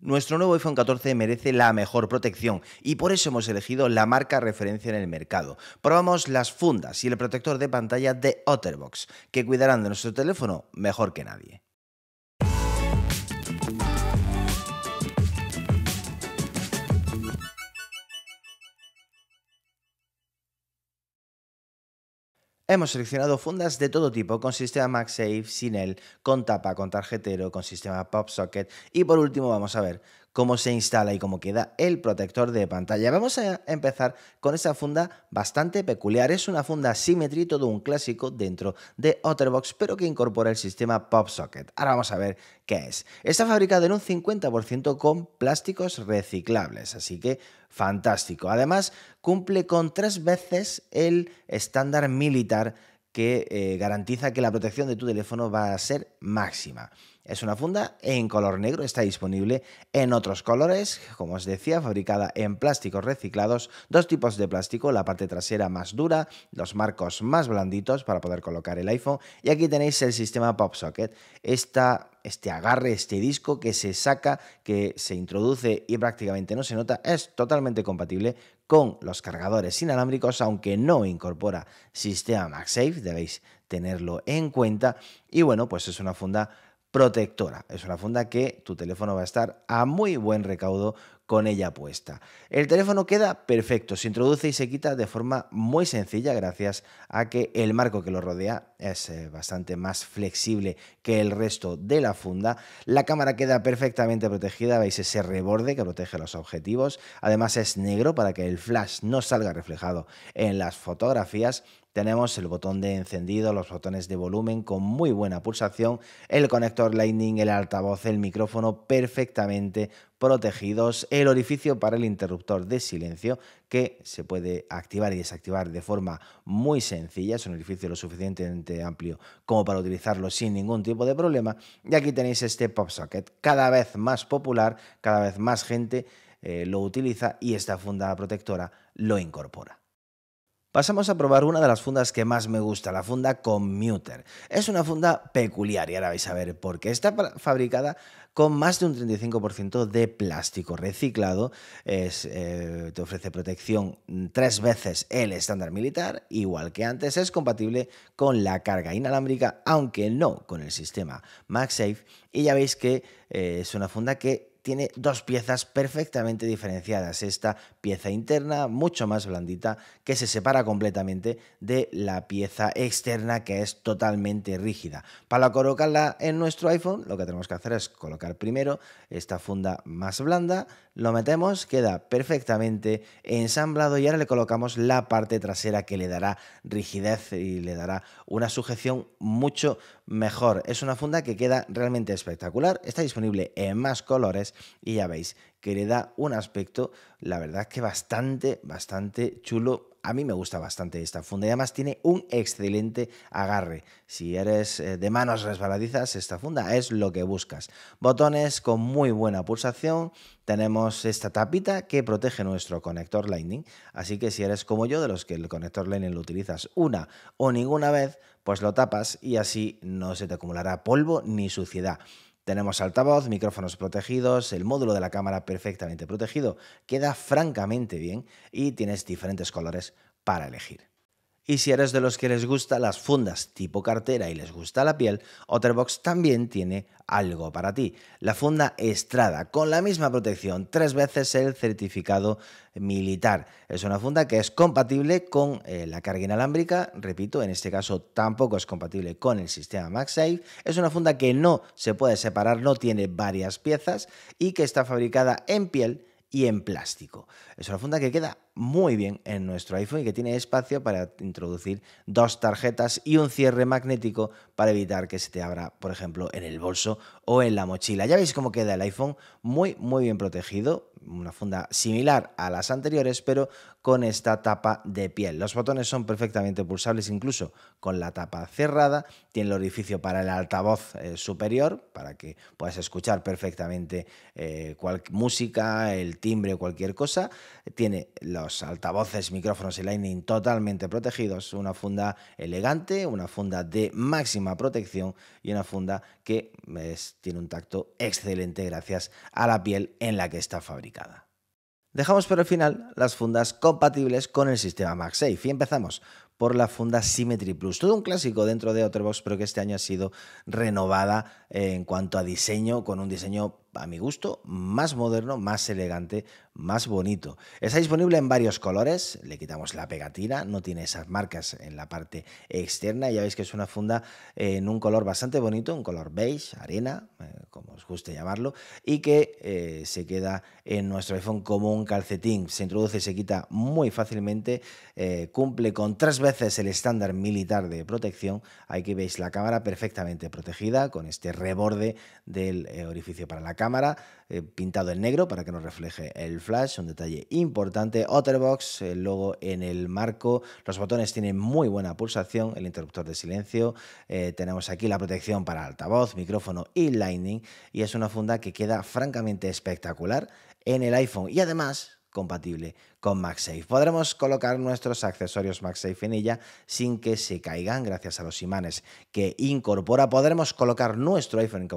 Nuestro nuevo iPhone 14 merece la mejor protección y por eso hemos elegido la marca referencia en el mercado. Probamos las fundas y el protector de pantalla de Otterbox, que cuidarán de nuestro teléfono mejor que nadie. Hemos seleccionado fundas de todo tipo, con sistema MagSafe, sin él, con tapa, con tarjetero, con sistema PopSocket y por último vamos a ver cómo se instala y cómo queda el protector de pantalla. Vamos a empezar con esta funda bastante peculiar. Es una funda Symmetry, todo un clásico dentro de Otterbox, pero que incorpora el sistema PopSocket. Ahora vamos a ver qué es. Está fabricado en un 50% con plásticos reciclables, así que fantástico. Además, cumple con tres veces el estándar militar que eh, garantiza que la protección de tu teléfono va a ser máxima. Es una funda en color negro, está disponible en otros colores, como os decía, fabricada en plásticos reciclados, dos tipos de plástico, la parte trasera más dura, los marcos más blanditos para poder colocar el iPhone y aquí tenéis el sistema PopSocket. este agarre, este disco que se saca, que se introduce y prácticamente no se nota, es totalmente compatible con los cargadores inalámbricos, aunque no incorpora sistema MagSafe, debéis tenerlo en cuenta. Y bueno, pues es una funda protectora. Es una funda que tu teléfono va a estar a muy buen recaudo con ella puesta. El teléfono queda perfecto, se introduce y se quita de forma muy sencilla gracias a que el marco que lo rodea es eh, bastante más flexible que el resto de la funda. La cámara queda perfectamente protegida, veis ese reborde que protege los objetivos. Además es negro para que el flash no salga reflejado en las fotografías tenemos el botón de encendido, los botones de volumen con muy buena pulsación, el conector Lightning, el altavoz, el micrófono perfectamente protegidos, el orificio para el interruptor de silencio que se puede activar y desactivar de forma muy sencilla, es un orificio lo suficientemente amplio como para utilizarlo sin ningún tipo de problema. Y aquí tenéis este pop socket, cada vez más popular, cada vez más gente eh, lo utiliza y esta funda protectora lo incorpora. Pasamos a probar una de las fundas que más me gusta, la funda Commuter. Es una funda peculiar y ahora vais a ver por qué. Está fabricada con más de un 35% de plástico reciclado. Eh, te ofrece protección tres veces el estándar militar, igual que antes. Es compatible con la carga inalámbrica, aunque no con el sistema MagSafe. Y ya veis que eh, es una funda que tiene dos piezas perfectamente diferenciadas. Esta pieza interna, mucho más blandita, que se separa completamente de la pieza externa, que es totalmente rígida. Para colocarla en nuestro iPhone, lo que tenemos que hacer es colocar primero esta funda más blanda, lo metemos, queda perfectamente ensamblado y ahora le colocamos la parte trasera que le dará rigidez y le dará una sujeción mucho mejor. Es una funda que queda realmente espectacular, está disponible en más colores y ya veis que le da un aspecto, la verdad que bastante, bastante chulo a mí me gusta bastante esta funda y además tiene un excelente agarre. Si eres eh, de manos resbaladizas, esta funda es lo que buscas. Botones con muy buena pulsación, tenemos esta tapita que protege nuestro conector Lightning, así que si eres como yo, de los que el conector Lightning lo utilizas una o ninguna vez, pues lo tapas y así no se te acumulará polvo ni suciedad. Tenemos altavoz, micrófonos protegidos, el módulo de la cámara perfectamente protegido, queda francamente bien y tienes diferentes colores para elegir. Y si eres de los que les gusta las fundas tipo cartera y les gusta la piel, Otterbox también tiene algo para ti. La funda Estrada, con la misma protección, tres veces el certificado militar. Es una funda que es compatible con eh, la carga inalámbrica, repito, en este caso tampoco es compatible con el sistema MagSafe. Es una funda que no se puede separar, no tiene varias piezas y que está fabricada en piel y en plástico. Es una funda que queda muy bien en nuestro iPhone y que tiene espacio para introducir dos tarjetas y un cierre magnético para evitar que se te abra, por ejemplo, en el bolso o en la mochila. Ya veis cómo queda el iPhone muy, muy bien protegido una funda similar a las anteriores, pero con esta tapa de piel. Los botones son perfectamente pulsables incluso con la tapa cerrada, tiene el orificio para el altavoz eh, superior, para que puedas escuchar perfectamente eh, música, el timbre o cualquier cosa, tiene los altavoces, micrófonos y Lightning totalmente protegidos, una funda elegante, una funda de máxima protección y una funda que tiene un tacto excelente gracias a la piel en la que está fabricada. Dejamos por el final las fundas compatibles con el sistema MagSafe y empezamos por la funda Symmetry Plus. Todo un clásico dentro de Otterbox, pero que este año ha sido renovada eh, en cuanto a diseño, con un diseño a mi gusto, más moderno, más elegante, más bonito. Está disponible en varios colores, le quitamos la pegatina, no tiene esas marcas en la parte externa, ya veis que es una funda eh, en un color bastante bonito, un color beige, arena, eh, como os guste llamarlo, y que se queda en nuestro iPhone como un calcetín, se introduce y se quita muy fácilmente, cumple con veces es el estándar militar de protección. que veis la cámara perfectamente protegida con este reborde del eh, orificio para la cámara, eh, pintado en negro para que no refleje el flash, un detalle importante. Otterbox, el logo en el marco, los botones tienen muy buena pulsación, el interruptor de silencio, eh, tenemos aquí la protección para altavoz, micrófono y lightning y es una funda que queda francamente espectacular en el iPhone y además compatible con MagSafe. Podremos colocar nuestros accesorios MagSafe en ella sin que se caigan gracias a los imanes que incorpora. Podremos colocar nuestro iPhone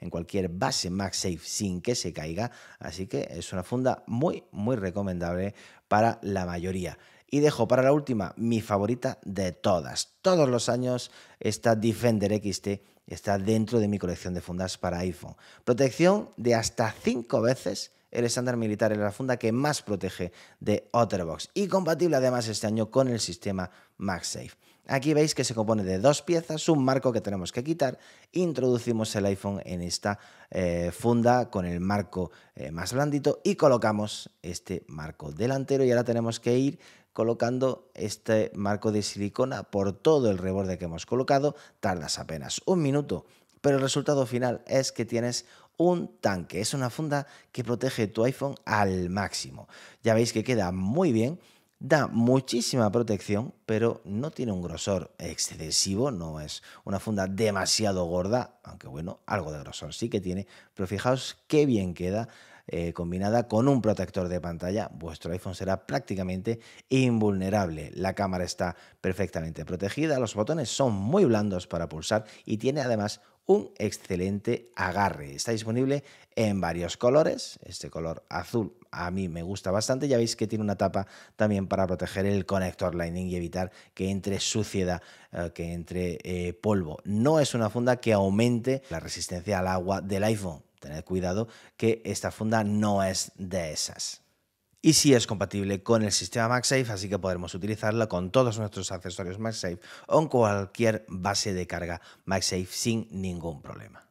en cualquier base MagSafe sin que se caiga. Así que es una funda muy, muy recomendable para la mayoría. Y dejo para la última mi favorita de todas. Todos los años esta Defender XT está dentro de mi colección de fundas para iPhone. Protección de hasta 5 veces el estándar militar, es la funda que más protege de Otterbox y compatible además este año con el sistema MagSafe. Aquí veis que se compone de dos piezas, un marco que tenemos que quitar, introducimos el iPhone en esta eh, funda con el marco eh, más blandito y colocamos este marco delantero y ahora tenemos que ir colocando este marco de silicona por todo el reborde que hemos colocado, tardas apenas un minuto pero el resultado final es que tienes un tanque. Es una funda que protege tu iPhone al máximo. Ya veis que queda muy bien, da muchísima protección, pero no tiene un grosor excesivo, no es una funda demasiado gorda, aunque bueno, algo de grosor sí que tiene, pero fijaos qué bien queda. Eh, combinada con un protector de pantalla, vuestro iPhone será prácticamente invulnerable. La cámara está perfectamente protegida, los botones son muy blandos para pulsar y tiene además un excelente agarre. Está disponible en varios colores. Este color azul a mí me gusta bastante. Ya veis que tiene una tapa también para proteger el conector Lightning y evitar que entre suciedad, eh, que entre eh, polvo. No es una funda que aumente la resistencia al agua del iPhone. Tened cuidado que esta funda no es de esas y sí es compatible con el sistema MagSafe, así que podremos utilizarlo con todos nuestros accesorios MagSafe o en cualquier base de carga MagSafe sin ningún problema.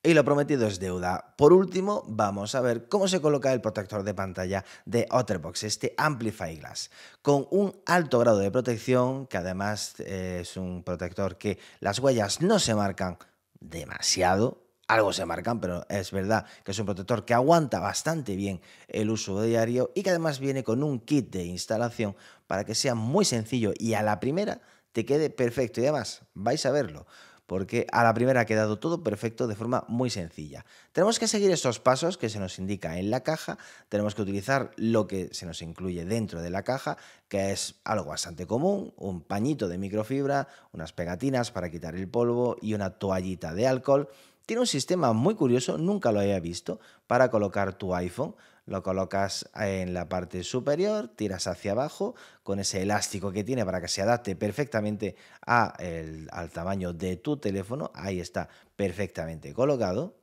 Y lo prometido es deuda. Por último, vamos a ver cómo se coloca el protector de pantalla de Otterbox, este Amplify Glass, con un alto grado de protección, que además eh, es un protector que las huellas no se marcan demasiado, algo se marcan, pero es verdad que es un protector que aguanta bastante bien el uso diario y que además viene con un kit de instalación para que sea muy sencillo y a la primera te quede perfecto. Y además, vais a verlo, porque a la primera ha quedado todo perfecto de forma muy sencilla. Tenemos que seguir estos pasos que se nos indica en la caja, tenemos que utilizar lo que se nos incluye dentro de la caja, que es algo bastante común, un pañito de microfibra, unas pegatinas para quitar el polvo y una toallita de alcohol tiene un sistema muy curioso, nunca lo había visto, para colocar tu iPhone. Lo colocas en la parte superior, tiras hacia abajo con ese elástico que tiene para que se adapte perfectamente al tamaño de tu teléfono. Ahí está perfectamente colocado.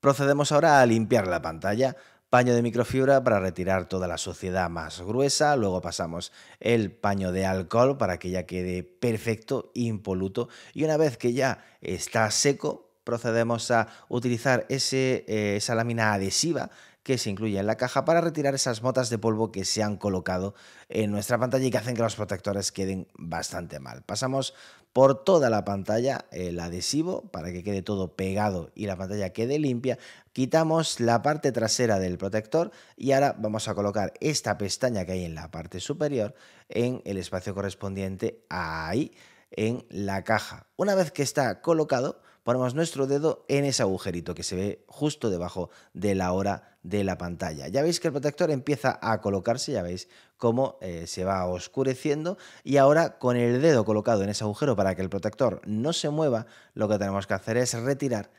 Procedemos ahora a limpiar la pantalla paño de microfibra para retirar toda la suciedad más gruesa, luego pasamos el paño de alcohol para que ya quede perfecto, impoluto y una vez que ya está seco procedemos a utilizar eh, esa lámina adhesiva que se incluye en la caja para retirar esas motas de polvo que se han colocado en nuestra pantalla y que hacen que los protectores queden bastante mal. Pasamos por toda la pantalla el adhesivo para que quede todo pegado y la pantalla quede limpia. Quitamos la parte trasera del protector y ahora vamos a colocar esta pestaña que hay en la parte superior en el espacio correspondiente ahí en la caja. Una vez que está colocado, ponemos nuestro dedo en ese agujerito que se ve justo debajo de la hora de la pantalla. Ya veis que el protector empieza a colocarse, ya veis cómo eh, se va oscureciendo y ahora con el dedo colocado en ese agujero para que el protector no se mueva, lo que tenemos que hacer es retirar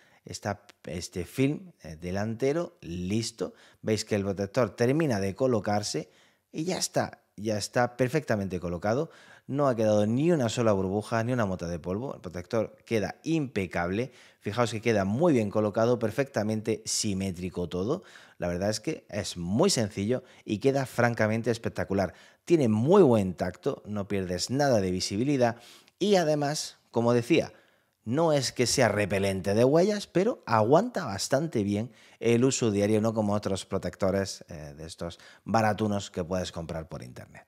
este film eh, delantero, listo. Veis que el protector termina de colocarse y ya está, ya está perfectamente colocado no ha quedado ni una sola burbuja, ni una mota de polvo. El protector queda impecable. Fijaos que queda muy bien colocado, perfectamente simétrico todo. La verdad es que es muy sencillo y queda francamente espectacular. Tiene muy buen tacto, no pierdes nada de visibilidad y además, como decía, no es que sea repelente de huellas, pero aguanta bastante bien el uso diario, no como otros protectores eh, de estos baratunos que puedes comprar por internet.